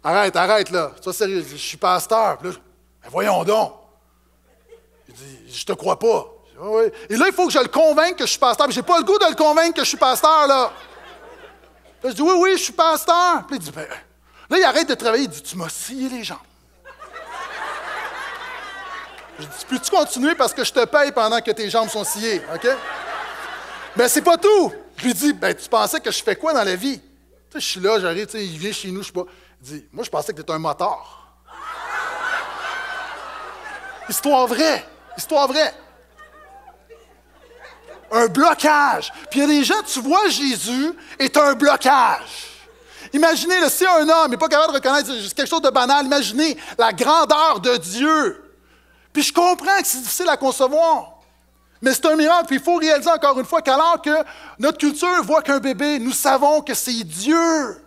arrête, arrête, là. Sois sérieux. je suis pasteur. Puis ben, voyons donc. Il dit, je te crois pas. Et là, il faut que je le convainque que je suis pasteur. Mais j'ai pas le goût de le convaincre que je suis pasteur, là. là, je dis, oui, oui, je suis pasteur. Puis il dit, ben, là, il arrête de travailler. Il dit, tu m'as scié les jambes. Je dis, peux-tu continuer parce que je te paye pendant que tes jambes sont sciées, OK? Mais ben, c'est pas tout. Je lui dis, ben, tu pensais que je fais quoi dans la vie? Tu sais, je suis là, j'arrive, tu sais, il vient chez nous, je sais pas. Il dit, moi, je pensais que tu étais un moteur. » Histoire vraie. Histoire vraie. Un blocage. Puis il y a des gens, tu vois Jésus, est un blocage. Imaginez, le si un homme n'est pas capable de reconnaître quelque chose de banal, imaginez la grandeur de Dieu. Puis je comprends que c'est difficile à concevoir. Mais c'est un miracle. Puis il faut réaliser encore une fois qu'alors que notre culture voit qu'un bébé, nous savons que c'est Dieu.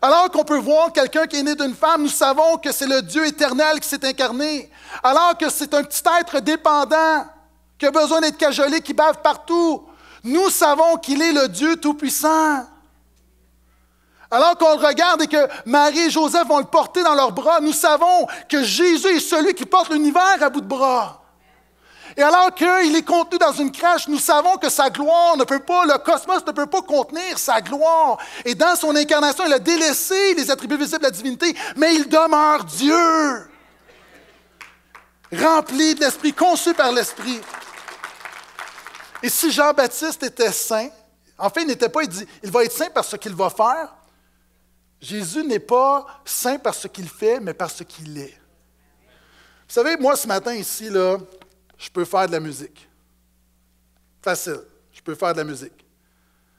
Alors qu'on peut voir quelqu'un qui est né d'une femme, nous savons que c'est le Dieu éternel qui s'est incarné. Alors que c'est un petit être dépendant qui a besoin d'être cajolé, qui bave partout. Nous savons qu'il est le Dieu Tout-Puissant. Alors qu'on le regarde et que Marie et Joseph vont le porter dans leurs bras, nous savons que Jésus est celui qui porte l'univers à bout de bras. Et alors qu'il est contenu dans une crèche, nous savons que sa gloire ne peut pas, le cosmos ne peut pas contenir sa gloire. Et dans son incarnation, il a délaissé les attributs visibles de la divinité, mais il demeure Dieu, rempli de l'Esprit, conçu par l'Esprit. Et si Jean-Baptiste était saint, en fait, il n'était pas, il dit, il va être saint parce qu'il va faire, Jésus n'est pas saint par ce qu'il fait, mais par ce qu'il est. Vous savez, moi, ce matin ici, là, je peux faire de la musique. Facile, je peux faire de la musique.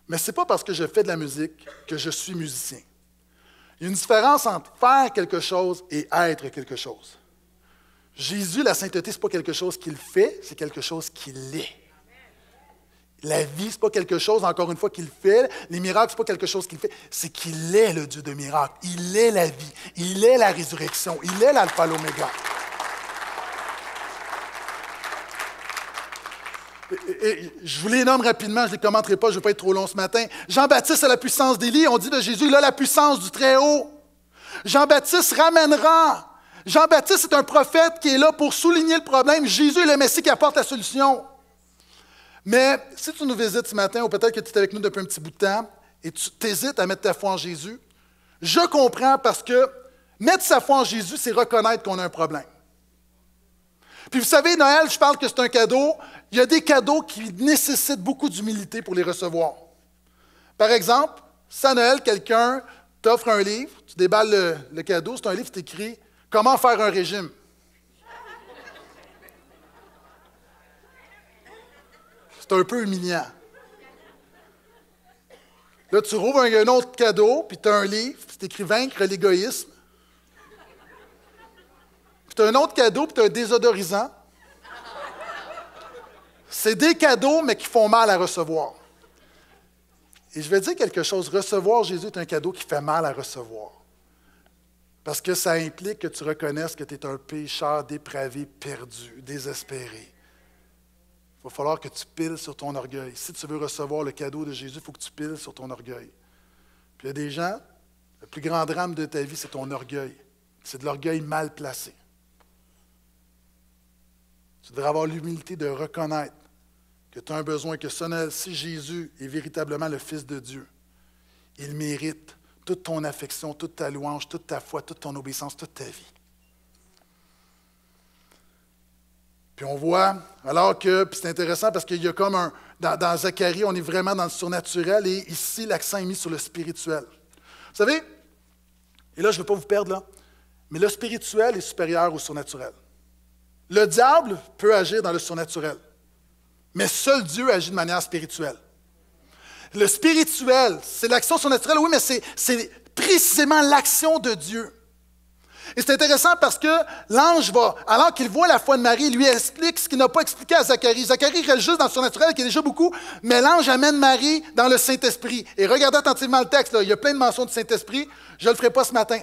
Mais ce n'est pas parce que je fais de la musique que je suis musicien. Il y a une différence entre faire quelque chose et être quelque chose. Jésus, la sainteté, ce n'est pas quelque chose qu'il fait, c'est quelque chose qu'il est. La vie, ce n'est pas quelque chose, encore une fois, qu'il fait. Les miracles, ce n'est pas quelque chose qu'il fait. C'est qu'il est le Dieu de miracles. Il est la vie. Il est la résurrection. Il est l'alpha, l'oméga. Et, je vous les nomme rapidement, je ne les commenterai pas, je ne vais pas être trop long ce matin. Jean-Baptiste a la puissance d'Élie, on dit de Jésus, il a la puissance du Très-Haut. Jean-Baptiste ramènera. Jean-Baptiste est un prophète qui est là pour souligner le problème. Jésus est le Messie qui apporte la solution. Mais si tu nous visites ce matin, ou peut-être que tu es avec nous depuis un petit bout de temps, et tu t'hésites à mettre ta foi en Jésus, je comprends parce que mettre sa foi en Jésus, c'est reconnaître qu'on a un problème. Puis vous savez, Noël, je parle que c'est un cadeau. Il y a des cadeaux qui nécessitent beaucoup d'humilité pour les recevoir. Par exemple, ça Noël, quelqu'un t'offre un livre, tu déballes le, cadeau, c'est un livre qui t'écrit « Comment faire un régime. un peu humiliant. Là, tu rouvres un, autre cadeau, puis tu as un livre, puis c'est écrit Vaincre l'égoïsme. Puis tu as un autre cadeau, puis tu as un désodorisant. C'est des cadeaux, mais qui font mal à recevoir. Et je vais dire quelque chose. Recevoir Jésus est un cadeau qui fait mal à recevoir. Parce que ça implique que tu reconnaisses que tu es un pécheur dépravé, perdu, désespéré. Il va falloir que tu piles sur ton orgueil. Si tu veux recevoir le cadeau de Jésus, il faut que tu piles sur ton orgueil. Puis il y a des gens, le plus grand drame de ta vie, c'est ton orgueil. C'est de l'orgueil mal placé. Tu devrais avoir l'humilité de reconnaître que tu as un besoin, que si Jésus est véritablement le Fils de Dieu, il mérite toute ton affection, toute ta louange, toute ta foi, toute ton obéissance, toute ta vie. Puis on voit, alors que, puis c'est intéressant parce qu'il y a comme un, dans, Zacharie, on est vraiment dans le surnaturel et ici, l'accent est mis sur le spirituel. Vous savez, et là, je ne veux pas vous perdre là, mais le spirituel est supérieur au surnaturel. Le diable peut agir dans le surnaturel, mais seul Dieu agit de manière spirituelle. Le spirituel, c'est l'action surnaturelle, oui, mais c'est précisément l'action de Dieu. Et c'est intéressant parce que l'ange va, alors qu'il voit la foi de Marie, lui explique ce qu'il n'a pas expliqué à Zacharie. Zacharie reste juste dans le surnaturel, qui est déjà beaucoup, mais l'ange amène Marie dans le Saint-Esprit. Et regardez attentivement le texte, il y a plein de mentions du Saint-Esprit, je ne le ferai pas ce matin.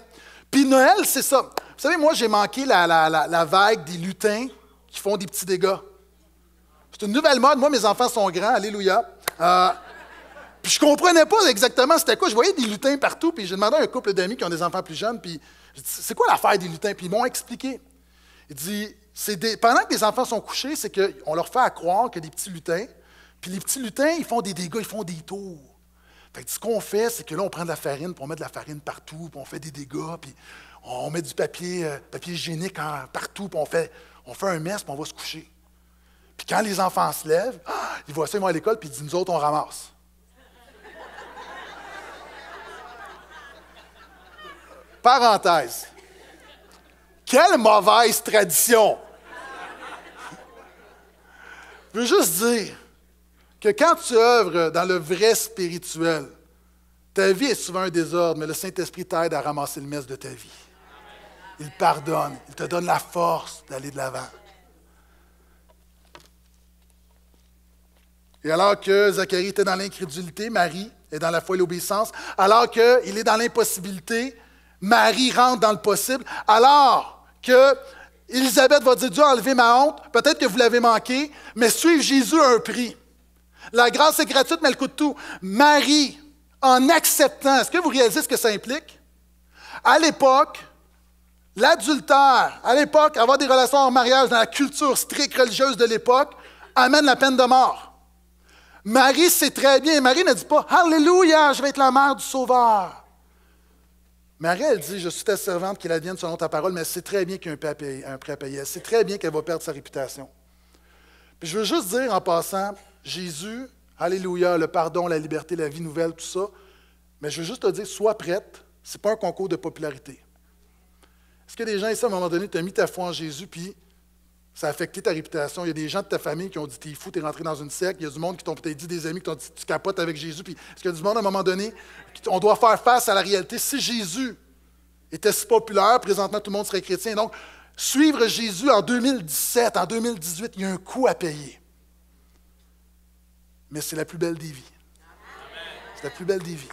Puis Noël, c'est ça. Vous savez, moi, j'ai manqué la, vague des lutins qui font des petits dégâts. C'est une nouvelle mode. Moi, mes enfants sont grands, alléluia. Euh, puis je comprenais pas exactement c'était quoi. Je voyais des lutins partout, puis j'ai demandé à un couple d'amis qui ont des enfants plus jeunes, puis c'est quoi l'affaire des lutins? Puis ils m'ont expliqué. Il dit, pendant que les enfants sont couchés, c'est qu'on leur fait à croire que des petits lutins, puis les petits lutins, ils font des dégâts, ils font des tours. Fait ce qu'on fait, c'est que là, on prend de la farine, puis on met de la farine partout, puis on fait des dégâts, puis on met du papier, euh, papier hygiénique partout, puis on fait, un mess, puis on va se coucher. Puis quand les enfants se lèvent, ah, ils voient ça, ils vont à l'école, puis ils nous autres, on ramasse. Parenthèse. Quelle mauvaise tradition! Je veux juste dire que quand tu œuvres dans le vrai spirituel, ta vie est souvent un désordre, mais le Saint-Esprit t'aide à ramasser le mess de ta vie. Il pardonne, il te donne la force d'aller de l'avant. Et alors que Zacharie était dans l'incrédulité, Marie est dans la foi et l'obéissance. Alors qu'il est dans l'impossibilité, Marie rentre dans le possible, alors que Élisabeth va dire Dieu a enlevé ma honte, peut-être que vous l'avez manqué, mais suivre Jésus à un prix. La grâce est gratuite, mais elle coûte tout. Marie, en acceptant, est-ce que vous réalisez ce que ça implique? À l'époque, l'adultère, à l'époque, avoir des relations en mariage dans la culture stricte religieuse de l'époque, amène la peine de mort. Marie sait très bien, Marie ne dit pas Alléluia, je vais être la mère du Sauveur. Marie, elle dit Je suis ta servante, qu'il advienne selon ta parole, mais c'est très bien qu'il y un prêt à payer. C'est très bien qu'elle va perdre sa réputation. Puis je veux juste dire en passant Jésus, Alléluia, le pardon, la liberté, la vie nouvelle, tout ça. Mais je veux juste te dire Sois prête, ce n'est pas un concours de popularité. Est-ce que des gens ici, à un moment donné, tu mis ta foi en Jésus, puis ça a affecté ta réputation. Il y a des gens de ta famille qui ont dit T'es fou, t'es rentré dans une secte. Il y a du monde qui t'ont peut-être dit, des amis qui t'ont dit Tu capotes avec Jésus. Puis, est-ce qu'il y a du monde à un moment donné On doit faire face à la réalité. Si Jésus était si populaire, présentement tout le monde serait chrétien. Donc, suivre Jésus en 2017, en 2018, il y a un coût à payer. Mais c'est la plus belle des vies. C'est la plus belle des vies.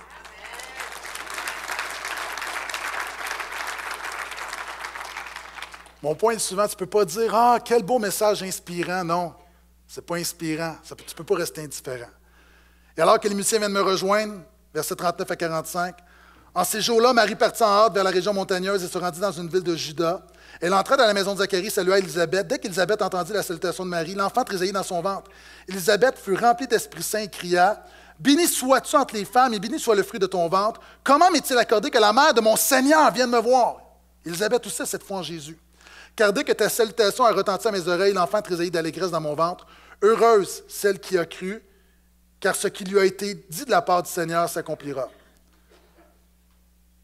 Mon point est souvent, tu ne peux pas dire Ah, quel beau message inspirant. Non, ce n'est pas inspirant. Ça, tu ne peux pas rester indifférent. Et alors que les musiciens viennent me rejoindre, versets 39 à 45, en ces jours-là, Marie partit en hâte vers la région montagneuse et se rendit dans une ville de Juda. Elle entra dans la maison de Zacharie, salua Élisabeth. Dès qu'Élisabeth entendit la salutation de Marie, l'enfant tressaillit dans son ventre. Élisabeth fut remplie d'Esprit Saint et cria Béni sois-tu entre les femmes et béni soit le fruit de ton ventre. Comment m'est-il accordé que la mère de mon Seigneur vienne me voir Élisabeth aussi cette fois en Jésus. Car dès que ta salutation a retenti à mes oreilles, l'enfant tressaillit d'allégresse dans mon ventre. Heureuse celle qui a cru, car ce qui lui a été dit de la part du Seigneur s'accomplira.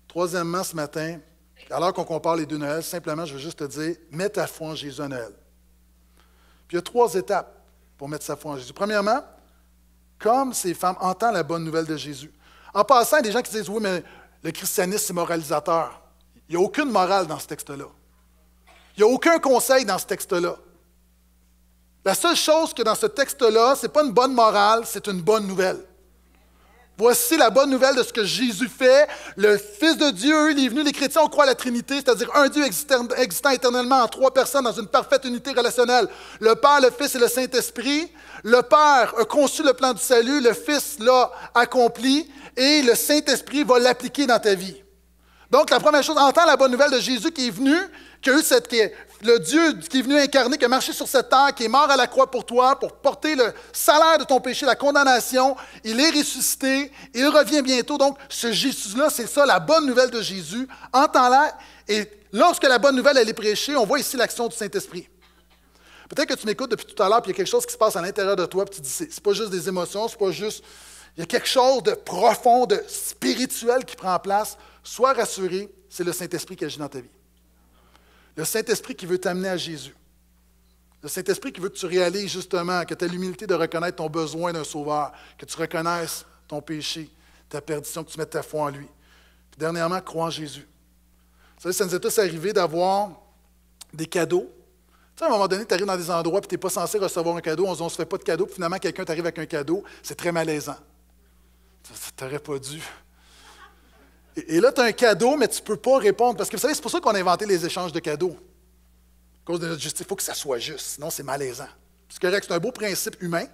Troisièmement, ce matin, alors qu'on compare les deux Noëls, simplement, je veux juste te dire, mets ta foi en Jésus Noël. Puis il y a trois étapes pour mettre sa foi en Jésus. Premièrement, comme ces femmes entendent la bonne nouvelle de Jésus. En passant, il y a des gens qui disent, oui, mais le christianisme, c'est moralisateur. Il n'y a aucune morale dans ce texte-là. Il n'y a aucun conseil dans ce texte-là. La seule chose que dans ce texte-là, ce n'est pas une bonne morale, c'est une bonne nouvelle. Voici la bonne nouvelle de ce que Jésus fait. Le Fils de Dieu, il est venu, les chrétiens, croient à la Trinité, c'est-à-dire un Dieu existant éternellement en trois personnes dans une parfaite unité relationnelle. Le Père, le Fils et le Saint-Esprit. Le Père a conçu le plan du salut, le Fils l'a accompli et le Saint-Esprit va l'appliquer dans ta vie. Donc, la première chose, entends la bonne nouvelle de Jésus qui est venu, qui a eu cette, le Dieu qui est venu incarner, qui a marché sur cette terre, qui est mort à la croix pour toi, pour porter le salaire de ton péché, la condamnation. Il est ressuscité, il revient bientôt. Donc, ce Jésus-là, c'est ça, la bonne nouvelle de Jésus. Entends-la. Et lorsque la bonne nouvelle, elle est prêchée, on voit ici l'action du Saint-Esprit. Peut-être que tu m'écoutes depuis tout à l'heure, puis il y a quelque chose qui se passe à l'intérieur de toi, puis tu te dis, c'est pas juste des émotions, c'est pas juste. Il y a quelque chose de profond, de spirituel qui prend place Sois rassuré, c'est le Saint-Esprit qui agit dans ta vie. Le Saint-Esprit qui veut t'amener à Jésus. Le Saint-Esprit qui veut que tu réalises justement, que tu as l'humilité de reconnaître ton besoin d'un sauveur, que tu reconnaisses ton péché, ta perdition, que tu mettes ta foi en lui. Puis dernièrement, crois en Jésus. Vous savez, ça nous est tous arrivé d'avoir des cadeaux. Tu sais, à un moment donné, tu arrives dans des endroits et tu n'es pas censé recevoir un cadeau, on ne se fait pas de cadeau, finalement, quelqu'un t'arrive avec un cadeau, c'est très malaisant. Tu n'aurais pas dû. Et là, tu as un cadeau, mais tu ne peux pas répondre. Parce que vous savez, c'est pour ça qu'on a inventé les échanges de cadeaux. À cause de notre justice, il faut que ça soit juste, sinon c'est malaisant. C'est correct, c'est un beau principe humain,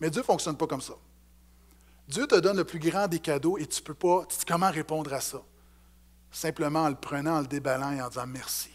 mais Dieu ne fonctionne pas comme ça. Dieu te donne le plus grand des cadeaux et tu ne peux pas. comment répondre à ça? Simplement en le prenant, en le déballant et en disant merci.